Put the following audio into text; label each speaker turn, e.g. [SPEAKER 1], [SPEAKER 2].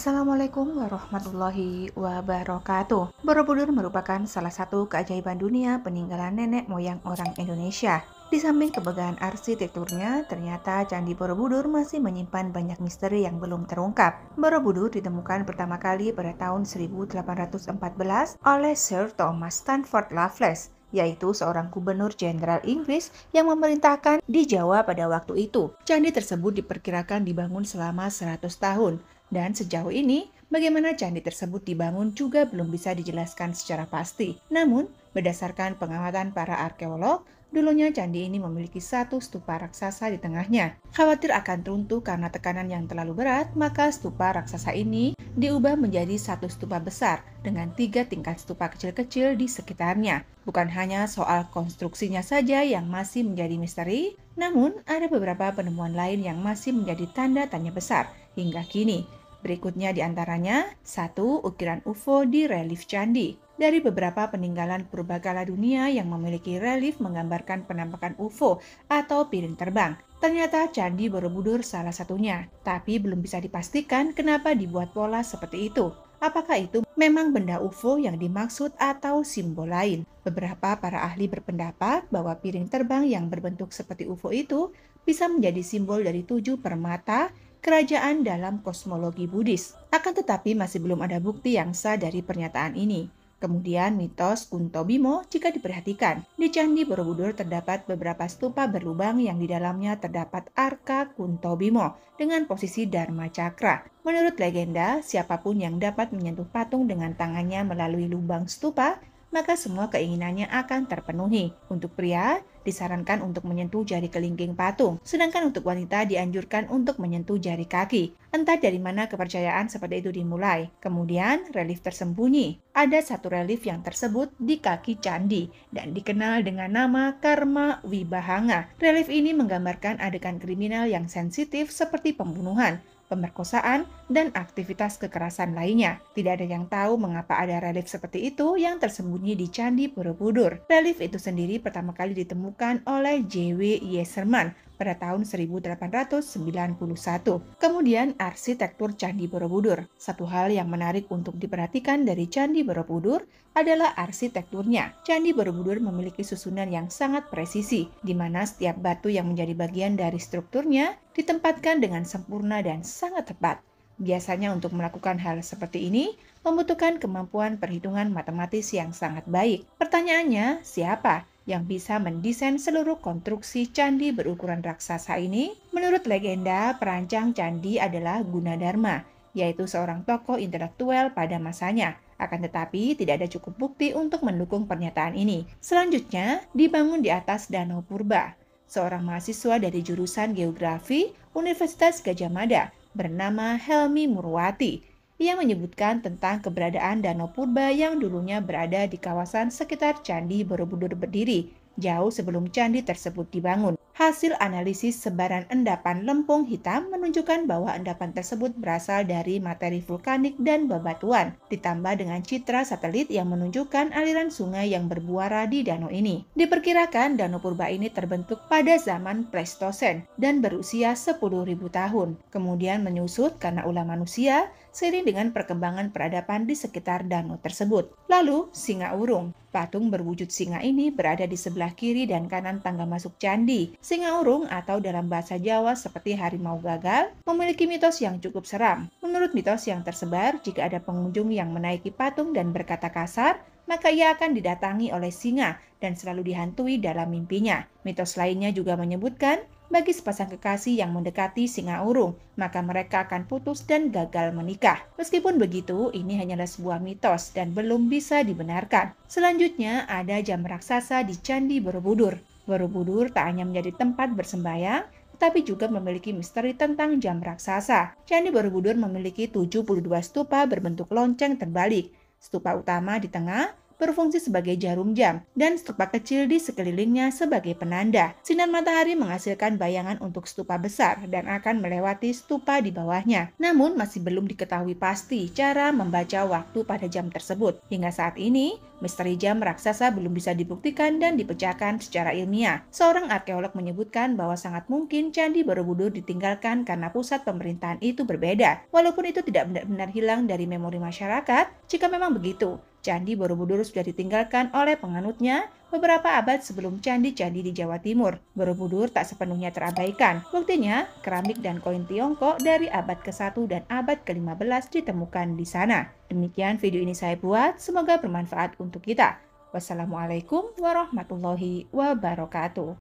[SPEAKER 1] Assalamualaikum warahmatullahi wabarakatuh. Borobudur merupakan salah satu keajaiban dunia peninggalan nenek moyang orang Indonesia. Di samping kebanggaan arsitekturnya, ternyata Candi Borobudur masih menyimpan banyak misteri yang belum terungkap. Borobudur ditemukan pertama kali pada tahun 1814 oleh Sir Thomas Stanford Raffles yaitu seorang gubernur jenderal Inggris yang memerintahkan di Jawa pada waktu itu. Candi tersebut diperkirakan dibangun selama 100 tahun. Dan sejauh ini, bagaimana candi tersebut dibangun juga belum bisa dijelaskan secara pasti. Namun, berdasarkan pengamatan para arkeolog, dulunya candi ini memiliki satu stupa raksasa di tengahnya. Khawatir akan runtuh karena tekanan yang terlalu berat, maka stupa raksasa ini diubah menjadi satu stupa besar dengan tiga tingkat stupa kecil-kecil di sekitarnya. Bukan hanya soal konstruksinya saja yang masih menjadi misteri, namun ada beberapa penemuan lain yang masih menjadi tanda tanya besar hingga kini Berikutnya diantaranya 1. Ukiran UFO di relief candi dari beberapa peninggalan purbakala dunia yang memiliki relief menggambarkan penampakan UFO atau piring terbang. Ternyata Candi Borobudur salah satunya, tapi belum bisa dipastikan kenapa dibuat pola seperti itu. Apakah itu memang benda UFO yang dimaksud atau simbol lain? Beberapa para ahli berpendapat bahwa piring terbang yang berbentuk seperti UFO itu bisa menjadi simbol dari tujuh permata kerajaan dalam kosmologi Buddhis. Akan tetapi masih belum ada bukti yang sah dari pernyataan ini. Kemudian mitos Kunto Bimo jika diperhatikan. Di Candi Borobudur terdapat beberapa stupa berlubang yang di dalamnya terdapat arka Kunto Bimo dengan posisi Dharma Cakra. Menurut legenda, siapapun yang dapat menyentuh patung dengan tangannya melalui lubang stupa maka semua keinginannya akan terpenuhi. Untuk pria, disarankan untuk menyentuh jari kelingking patung, sedangkan untuk wanita dianjurkan untuk menyentuh jari kaki. Entah dari mana kepercayaan seperti itu dimulai. Kemudian, relief tersembunyi. Ada satu relief yang tersebut di kaki candi dan dikenal dengan nama Karma Wibahanga. Relief ini menggambarkan adegan kriminal yang sensitif seperti pembunuhan, pemerkosaan, dan aktivitas kekerasan lainnya. Tidak ada yang tahu mengapa ada relief seperti itu yang tersembunyi di Candi Borobudur. Relief itu sendiri pertama kali ditemukan oleh J.W. Yeserman pada tahun 1891. Kemudian arsitektur Candi Borobudur. Satu hal yang menarik untuk diperhatikan dari Candi Borobudur adalah arsitekturnya. Candi Borobudur memiliki susunan yang sangat presisi, di mana setiap batu yang menjadi bagian dari strukturnya ditempatkan dengan sempurna dan sangat tepat. Biasanya untuk melakukan hal seperti ini membutuhkan kemampuan perhitungan matematis yang sangat baik. Pertanyaannya, siapa yang bisa mendesain seluruh konstruksi candi berukuran raksasa ini? Menurut legenda, perancang candi adalah Gunadarma, yaitu seorang tokoh intelektual pada masanya. Akan tetapi, tidak ada cukup bukti untuk mendukung pernyataan ini. Selanjutnya, dibangun di atas Danau Purba, seorang mahasiswa dari jurusan geografi Universitas Gajah Mada bernama Helmi Murwati ia menyebutkan tentang keberadaan danau purba yang dulunya berada di kawasan sekitar Candi Borobudur berdiri, jauh sebelum candi tersebut dibangun. Hasil analisis sebaran endapan lempung hitam menunjukkan bahwa endapan tersebut berasal dari materi vulkanik dan bebatuan, ditambah dengan citra satelit yang menunjukkan aliran sungai yang berbuara di danau ini. Diperkirakan danau purba ini terbentuk pada zaman Pleistosen dan berusia 10.000 tahun, kemudian menyusut karena ulah manusia seiring dengan perkembangan peradaban di sekitar danau tersebut. Lalu, singa urung. Patung berwujud singa ini berada di sebelah kiri dan kanan tangga masuk candi. Singa urung atau dalam bahasa Jawa seperti harimau gagal memiliki mitos yang cukup seram. Menurut mitos yang tersebar, jika ada pengunjung yang menaiki patung dan berkata kasar, maka ia akan didatangi oleh singa dan selalu dihantui dalam mimpinya. Mitos lainnya juga menyebutkan bagi sepasang kekasih yang mendekati singa urung, maka mereka akan putus dan gagal menikah. Meskipun begitu, ini hanyalah sebuah mitos dan belum bisa dibenarkan. Selanjutnya, ada jam raksasa di Candi Borobudur. Borobudur tak hanya menjadi tempat bersembahyang, tapi juga memiliki misteri tentang jam raksasa. Candi Borobudur memiliki 72 stupa berbentuk lonceng terbalik. Stupa utama di tengah, berfungsi sebagai jarum jam dan stupa kecil di sekelilingnya sebagai penanda. Sinar matahari menghasilkan bayangan untuk stupa besar dan akan melewati stupa di bawahnya. Namun masih belum diketahui pasti cara membaca waktu pada jam tersebut. Hingga saat ini, misteri jam raksasa belum bisa dibuktikan dan dipecahkan secara ilmiah. Seorang arkeolog menyebutkan bahwa sangat mungkin Candi Borobudur ditinggalkan karena pusat pemerintahan itu berbeda. Walaupun itu tidak benar-benar hilang dari memori masyarakat, jika memang begitu, Candi Borobudur sudah ditinggalkan oleh penganutnya beberapa abad sebelum candi-candi di Jawa Timur. Borobudur tak sepenuhnya terabaikan. Buktinya, keramik dan koin Tiongkok dari abad ke-1 dan abad ke-15 ditemukan di sana. Demikian video ini saya buat, semoga bermanfaat untuk kita. Wassalamualaikum warahmatullahi wabarakatuh.